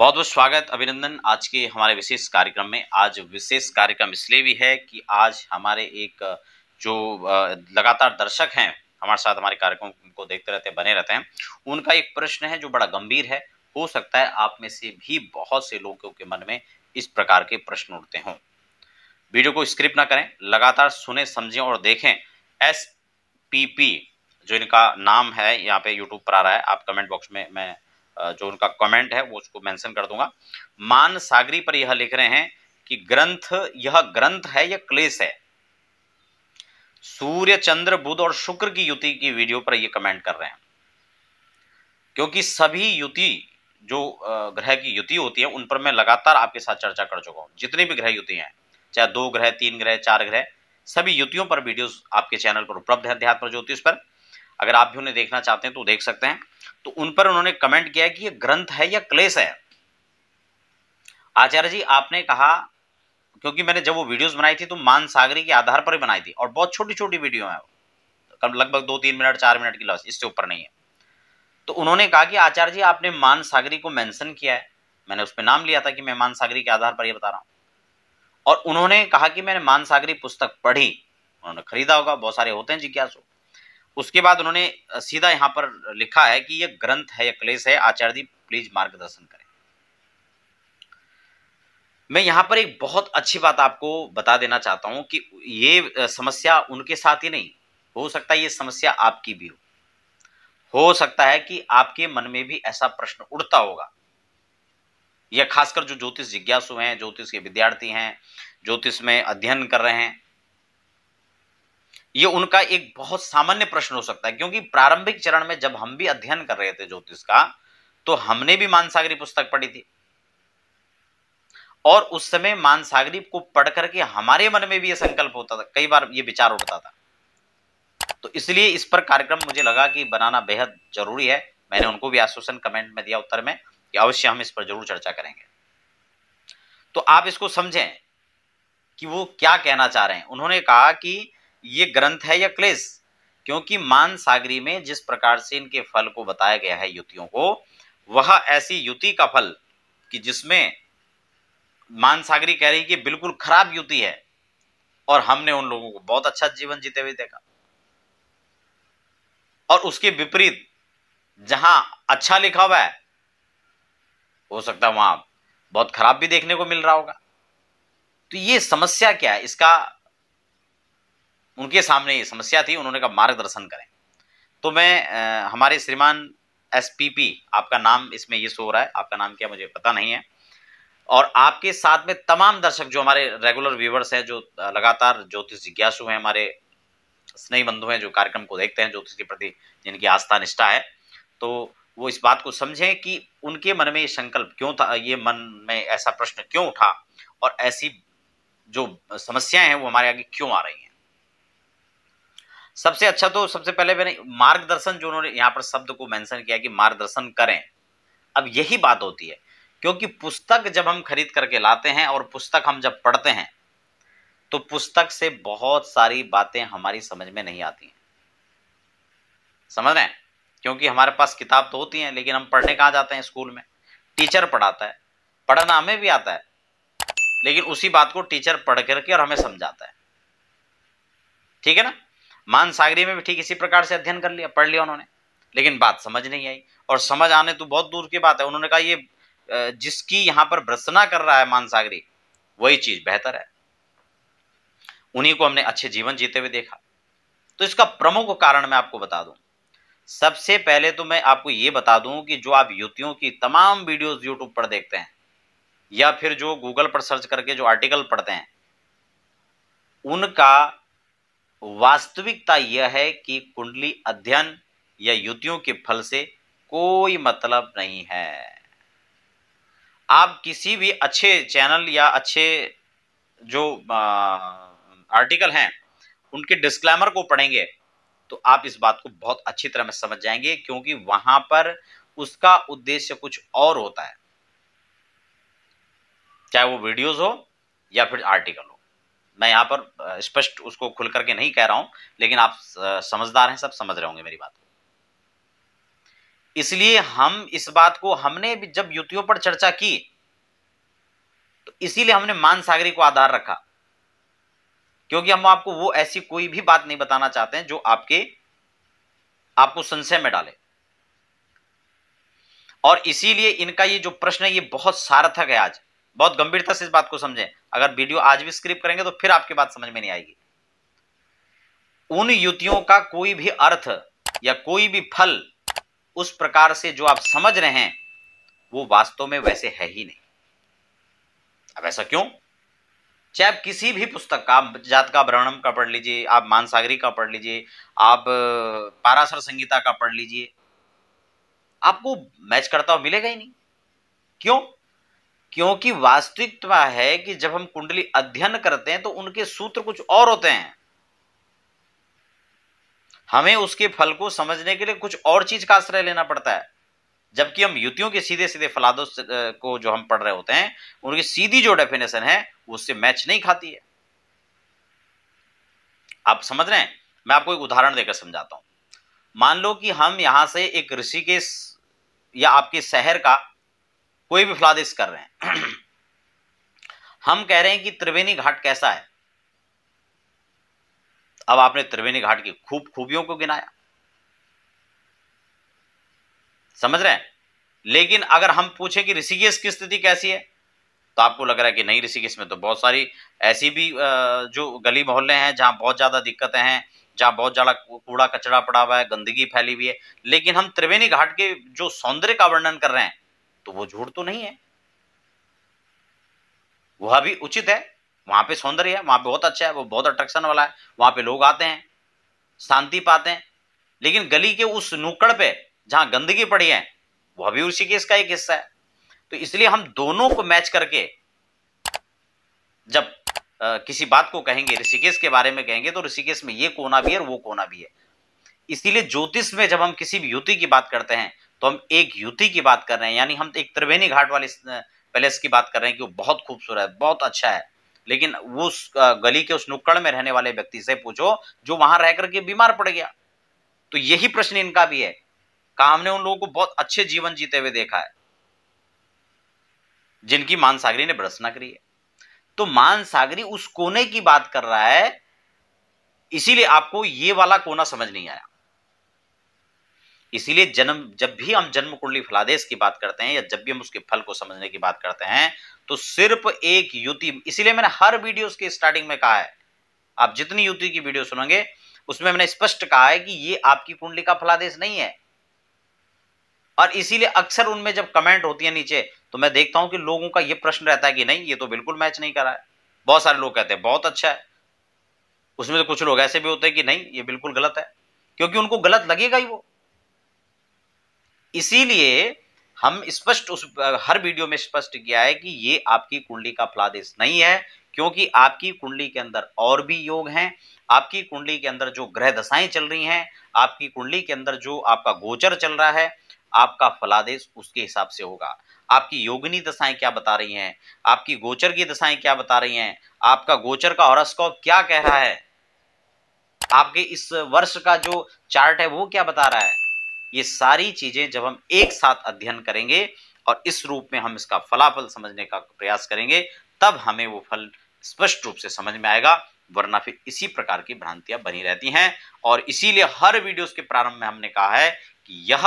बहुत बहुत स्वागत अभिनंदन आज के हमारे विशेष कार्यक्रम में आज विशेष कार्यक्रम इसलिए भी है कि आज हमारे एक जो लगातार दर्शक हैं हमारे साथ हमारे कार्यक्रम को देखते रहते हैं बने रहते हैं उनका एक प्रश्न है जो बड़ा गंभीर है हो सकता है आप में से भी बहुत से लोगों के मन में इस प्रकार के प्रश्न उठते हों वीडियो को स्क्रिप्ट ना करें लगातार सुने समझें और देखें एस पी पी जो इनका नाम है यहाँ पे यूट्यूब पर आ रहा है आप कमेंट बॉक्स में मैं जो उनका कमेंट है वो उसको मेंशन कर दूंगा मान सागरी पर यह लिख रहे हैं कि ग्रंथ यह ग्रंथ है यह क्लेश है सूर्य चंद्र बुध और शुक्र की युति की वीडियो पर यह कमेंट कर रहे हैं क्योंकि सभी युति जो ग्रह की युति होती है उन पर मैं लगातार आपके साथ चर्चा कर चुका हूं जितनी भी ग्रह युति हैं चाहे दो ग्रह तीन ग्रह चार ग्रह सभी युतियों पर वीडियोस आपके चैनल पर उपलब्ध है अध्यात्म ज्योतिष पर अगर आप भी उन्हें देखना चाहते हैं तो देख सकते हैं तो उन पर उन्होंने कमेंट किया कि ये ग्रंथ है या क्लेश है आचार्य जी आपने कहा क्योंकि मैंने जब वो वीडियोस बनाई थी तो मानसागरी के आधार पर ही बनाई थी और बहुत छोटी छोटी वीडियो है कम लगभग दो तीन मिनट चार मिनट की लॉस इससे ऊपर नहीं है तो उन्होंने कहा कि आचार्य जी आपने मानसागरी को मेंशन किया है मैंने उस पर नाम लिया था कि मैं मानसागरी के आधार पर यह बता रहा हूँ और उन्होंने कहा कि मैंने मानसागरी पुस्तक पढ़ी उन्होंने खरीदा होगा बहुत सारे होते हैं जिज्ञासु उसके बाद उन्होंने सीधा यहाँ पर लिखा है कि यह ग्रंथ है यह क्लेश है आचार्य जी प्लीज मार्गदर्शन करें मैं यहाँ पर एक बहुत अच्छी बात आपको बता देना चाहता हूँ कि ये समस्या उनके साथ ही नहीं हो सकता है ये समस्या आपकी भी हो हो सकता है कि आपके मन में भी ऐसा प्रश्न उठता होगा या खासकर जो ज्योतिष जिज्ञासु हैं ज्योतिष के विद्यार्थी हैं ज्योतिष में अध्ययन कर रहे हैं ये उनका एक बहुत सामान्य प्रश्न हो सकता है क्योंकि प्रारंभिक चरण में जब हम भी अध्ययन कर रहे थे ज्योतिष का तो हमने भी मानसागरी पुस्तक पढ़ी थी और उस समय मानसागरी को पढ़ करके हमारे मन में भी यह संकल्प होता था कई बार ये विचार उठता था तो इसलिए इस पर कार्यक्रम मुझे लगा कि बनाना बेहद जरूरी है मैंने उनको भी आश्वासन कमेंट में दिया उत्तर में कि अवश्य हम इस पर जरूर चर्चा करेंगे तो आप इसको समझें कि वो क्या कहना चाह रहे हैं उन्होंने कहा कि ये ग्रंथ है या क्लेश क्योंकि मान सागरी में जिस प्रकार से इनके फल को बताया गया है युतियों को वह ऐसी युति का फल कि जिसमें मान सागरी कह रही कि बिल्कुल खराब युति है और हमने उन लोगों को बहुत अच्छा जीवन जीते हुए देखा और उसके विपरीत जहां अच्छा लिखा हुआ है हो सकता है वहां बहुत खराब भी देखने को मिल रहा होगा तो ये समस्या क्या है इसका उनके सामने ये समस्या थी उन्होंने कहा मार्गदर्शन करें तो मैं आ, हमारे श्रीमान एसपीपी आपका नाम इसमें ये सो रहा है आपका नाम क्या मुझे पता नहीं है और आपके साथ में तमाम दर्शक जो हमारे रेगुलर व्यूवर्स हैं जो लगातार ज्योतिष जिज्ञासु हैं हमारे स्नेही बंधु हैं जो कार्यक्रम को देखते हैं ज्योतिष के प्रति जिनकी आस्था निष्ठा है तो वो इस बात को समझें कि उनके मन में ये संकल्प क्यों था ये मन में ऐसा प्रश्न क्यों उठा और ऐसी जो समस्याएं हैं वो हमारे आगे क्यों आ रही हैं सबसे अच्छा तो सबसे पहले मैंने मार्गदर्शन जो उन्होंने यहाँ पर शब्द को मेंशन किया कि मार्गदर्शन करें अब यही बात होती है क्योंकि पुस्तक जब हम खरीद करके लाते हैं और पुस्तक हम जब पढ़ते हैं तो पुस्तक से बहुत सारी बातें हमारी समझ में नहीं आती हैं समझ रहे हैं क्योंकि हमारे पास किताब तो होती है लेकिन हम पढ़ने कहाँ जाते हैं स्कूल में टीचर पढ़ाता है पढ़ना हमें भी आता है लेकिन उसी बात को टीचर पढ़ करके और हमें समझाता है ठीक है ना मानसागरी में भी ठीक इसी प्रकार से अध्ययन कर लिया पढ़ लिया उन्होंने लेकिन बात समझ नहीं आई और समझ आने तो बहुत दूर की बात है उन्होंने कहा ये जिसकी यहाँ पर भ्रसना कर रहा है मानसागरी वही चीज बेहतर है उन्हीं को हमने अच्छे जीवन जीते हुए देखा तो इसका प्रमुख कारण मैं आपको बता दूं सबसे पहले तो मैं आपको ये बता दूं कि जो आप युवतियों की तमाम वीडियोस यूट्यूब पर देखते हैं या फिर जो गूगल पर सर्च करके जो आर्टिकल पढ़ते हैं उनका वास्तविकता यह है कि कुंडली अध्ययन या युतियों के फल से कोई मतलब नहीं है आप किसी भी अच्छे चैनल या अच्छे जो आर्टिकल हैं उनके डिस्क्लेमर को पढ़ेंगे तो आप इस बात को बहुत अच्छी तरह में समझ जाएंगे क्योंकि वहां पर उसका उद्देश्य कुछ और होता है चाहे वो वीडियोस हो या फिर आर्टिकल हो मैं यहाँ पर स्पष्ट उसको खुल करके नहीं कह रहा हूं लेकिन आप समझदार हैं सब समझ रहे होंगे मेरी बात को इसलिए हम इस बात को हमने जब युतियों पर चर्चा की तो इसीलिए हमने मानसागरी को आधार रखा क्योंकि हम आपको वो ऐसी कोई भी बात नहीं बताना चाहते हैं जो आपके आपको संशय में डाले और इसीलिए इनका ये जो प्रश्न है ये बहुत सार्थक है आज बहुत गंभीरता से इस बात को समझें अगर वीडियो आज भी स्क्रिप करेंगे तो फिर आपकी बात समझ में नहीं आएगी उन युतियों का कोई भी अर्थ या कोई भी फल उस प्रकार से जो आप समझ रहे हैं वो वास्तव में वैसे है ही नहीं अब ऐसा क्यों चाहे आप किसी भी पुस्तक का आप जात का ब्रहणम का पढ़ लीजिए आप मानसागरी का पढ़ लीजिए आप पारासर संगीता का पढ़ लीजिए आपको मैच करता हुआ मिलेगा ही नहीं क्यों क्योंकि वास्तविकता है कि जब हम कुंडली अध्ययन करते हैं तो उनके सूत्र कुछ और होते हैं हमें उसके फल को समझने के लिए कुछ और चीज का आश्रय लेना पड़ता है जबकि हम युतियों के सीधे सीधे फलादों को जो हम पढ़ रहे होते हैं उनकी सीधी जो डेफिनेशन है उससे मैच नहीं खाती है आप समझ रहे हैं मैं आपको एक उदाहरण देकर समझाता हूं मान लो कि हम यहां से एक ऋषि के या आपके शहर का कोई भी फ्लादिश कर रहे हैं हम कह रहे हैं कि त्रिवेणी घाट कैसा है अब आपने त्रिवेणी घाट की खूब खूबियों को गिनाया समझ रहे हैं लेकिन अगर हम पूछें कि ऋषिकेश की स्थिति कैसी है तो आपको लग रहा है कि नहीं ऋषिकेश में तो बहुत सारी ऐसी भी जो गली मोहल्ले हैं जहां बहुत ज़्यादा दिक्कतें हैं जहां बहुत ज़्यादा कूड़ा कचरा पड़ा हुआ है गंदगी फैली हुई है लेकिन हम त्रिवेणी घाट के जो सौंदर्य का वर्णन कर रहे हैं तो वो झूठ तो नहीं है वह भी उचित है वहां पे सौंदर्य है वहां पे बहुत अच्छा है वो बहुत अट्रैक्शन वाला है वहां पे लोग आते हैं शांति पाते हैं लेकिन गली के उस नुक्कड़ पे जहां गंदगी पड़ी है वह भी उसी केस का एक हिस्सा है तो इसलिए हम दोनों को मैच करके जब आ, किसी बात को कहेंगे ऋषिकेश के बारे में कहेंगे तो ऋषिकेश में ये कोना भी है और वो कोना भी है इसीलिए ज्योतिष में जब हम किसी भी युति की बात करते हैं तो हम एक युति की बात कर रहे हैं यानी हम एक त्रिवेणी घाट वाले पैलेस की बात कर रहे हैं कि वो बहुत खूबसूरत है बहुत अच्छा है लेकिन वो उस गली के उस नुक्कड़ में रहने वाले व्यक्ति से पूछो जो वहां रह करके बीमार पड़ गया तो यही प्रश्न इनका भी है काम ने उन लोगों को बहुत अच्छे जीवन जीते हुए देखा है जिनकी मानसागरी ने भ्रसना करी है तो मानसागरी उस कोने की बात कर रहा है इसीलिए आपको ये वाला कोना समझ नहीं आया इसीलिए जन्म जब भी हम जन्म कुंडली फलादेश की बात करते हैं या जब भी हम उसके फल को समझने की बात करते हैं तो सिर्फ एक युति इसीलिए मैंने हर वीडियो के स्टार्टिंग में कहा है आप जितनी युति की वीडियो सुनेंगे उसमें मैंने स्पष्ट कहा है कि ये आपकी कुंडली का फलादेश नहीं है और इसीलिए अक्सर उनमें जब कमेंट होती है नीचे तो मैं देखता हूं कि लोगों का ये प्रश्न रहता है कि नहीं ये तो बिल्कुल मैच नहीं करा है बहुत सारे लोग कहते हैं बहुत अच्छा है उसमें तो कुछ लोग ऐसे भी होते हैं कि नहीं ये बिल्कुल गलत है क्योंकि उनको गलत लगेगा ही वो इसीलिए हम स्पष्ट उस हर वीडियो में स्पष्ट किया है कि ये आपकी कुंडली का फलादेश नहीं है क्योंकि आपकी कुंडली के अंदर और भी योग हैं आपकी कुंडली के अंदर जो ग्रह दशाएं चल रही हैं आपकी कुंडली के अंदर जो आपका गोचर चल रहा है आपका फलादेश उसके हिसाब से होगा आपकी योगिनी दशाएं क्या बता रही हैं आपकी गोचर की दशाएं क्या बता रही हैं आपका गोचर का और क्या कह रहा है आपके इस वर्ष का जो चार्ट है वो क्या बता रहा है ये सारी चीजें जब हम एक साथ अध्ययन करेंगे और इस रूप में हम इसका फलाफल समझने का प्रयास करेंगे तब हमें वो फल स्पष्ट रूप से समझ में आएगा वरना फिर इसी प्रकार की भ्रांतियां बनी रहती हैं और इसीलिए हर वीडियो के प्रारंभ में हमने कहा है कि यह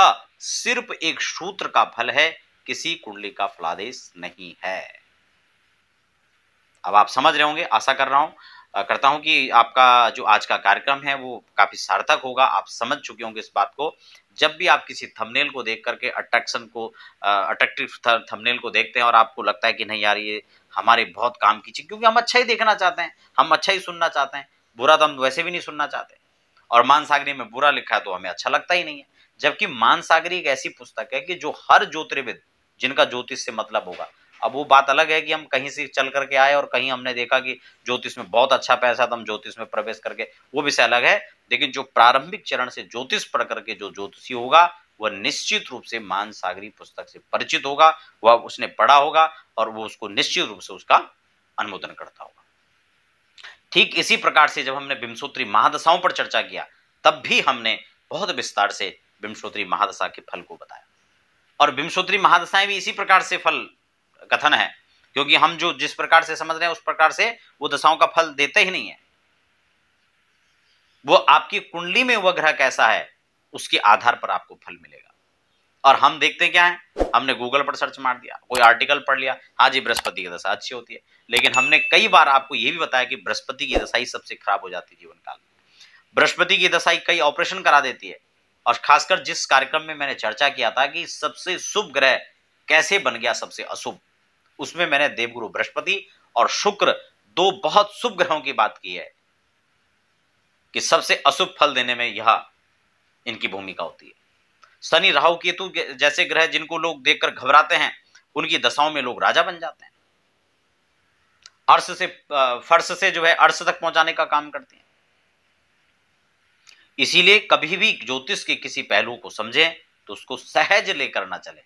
सिर्फ एक सूत्र का फल है किसी कुंडली का फलादेश नहीं है अब आप समझ रहे होंगे आशा कर रहा हूं करता हूं कि आपका जो आज का कार्यक्रम है वो काफी सार्थक होगा आप समझ चुके होंगे इस बात को जब भी आप किसी थंबनेल को देख करके अट्रैक्शन को अट्रैक्टिव थंबनेल को देखते हैं और आपको लगता है कि नहीं यार ये हमारे बहुत काम की चीज क्योंकि हम अच्छा ही देखना चाहते हैं हम अच्छा ही सुनना चाहते हैं बुरा तो हम वैसे भी नहीं सुनना चाहते और मानसागरी में बुरा लिखा है तो हमें अच्छा लगता ही नहीं है जबकि मानसागरी एक ऐसी पुस्तक है कि जो हर ज्योतिर्विद जिनका ज्योतिष से मतलब होगा अब वो बात अलग है कि हम कहीं से चल करके आए और कहीं हमने देखा कि ज्योतिष में बहुत अच्छा पैसा था हम ज्योतिष में प्रवेश करके वो विषय अलग है लेकिन जो प्रारंभिक चरण से ज्योतिष पढ़ करके जो ज्योतिषी होगा वह निश्चित रूप से मान सागरी पुस्तक से परिचित होगा वह उसने पढ़ा होगा और वो उसको निश्चित रूप से उसका अनुमोदन करता होगा ठीक इसी प्रकार से जब हमने बिमसूत्री महादशाओं पर चर्चा किया तब भी हमने बहुत विस्तार से बिमसूत्री महादशा के फल को बताया और बिमसूत्री महादशाएं भी इसी प्रकार से फल कथन है क्योंकि हम जो जिस प्रकार से समझ रहे हैं उस प्रकार से वो दशाओं का फल देते ही नहीं है वो आपकी कुंडली में वह ग्रह कैसा है उसके आधार पर आपको फल मिलेगा और हम देखते क्या है हमने गूगल पर सर्च मार दिया कोई आर्टिकल पढ़ लिया हाँ जी बृहस्पति की दशा अच्छी होती है लेकिन हमने कई बार आपको यह भी बताया कि बृहस्पति की दशा ही सबसे खराब हो जाती है जीवन काल में बृहस्पति की दशा कई ऑपरेशन करा देती है और खासकर जिस कार्यक्रम में मैंने चर्चा किया था कि सबसे शुभ ग्रह कैसे बन गया सबसे अशुभ उसमें मैंने देवगुरु बृहस्पति और शुक्र दो बहुत शुभ ग्रहों की बात की है कि सबसे अशुभ फल देने में यह इनकी भूमिका होती है शनि राहु केतु जैसे ग्रह जिनको लोग देखकर घबराते हैं उनकी दशाओं में लोग राजा बन जाते हैं अर्श से फर्श से जो है अर्श तक पहुंचाने का काम करते हैं इसीलिए कभी भी ज्योतिष के किसी पहलू को समझें तो उसको सहज लेकर ना चले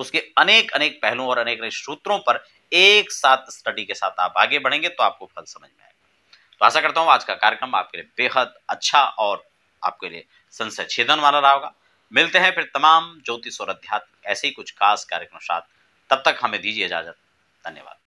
उसके अनेक अनेक पहलुओं और अनेक अनेक सूत्रों पर एक साथ स्टडी के साथ आप आगे बढ़ेंगे तो आपको फल समझ में आएगा तो आशा करता हूँ आज का कार्यक्रम आपके लिए बेहद अच्छा और आपके लिए संशय छेदन वाला रहा होगा मिलते हैं फिर तमाम ज्योतिष और अध्यात्म ऐसे ही कुछ खास कार्यक्रम साथ तब तक हमें दीजिए इजाजत धन्यवाद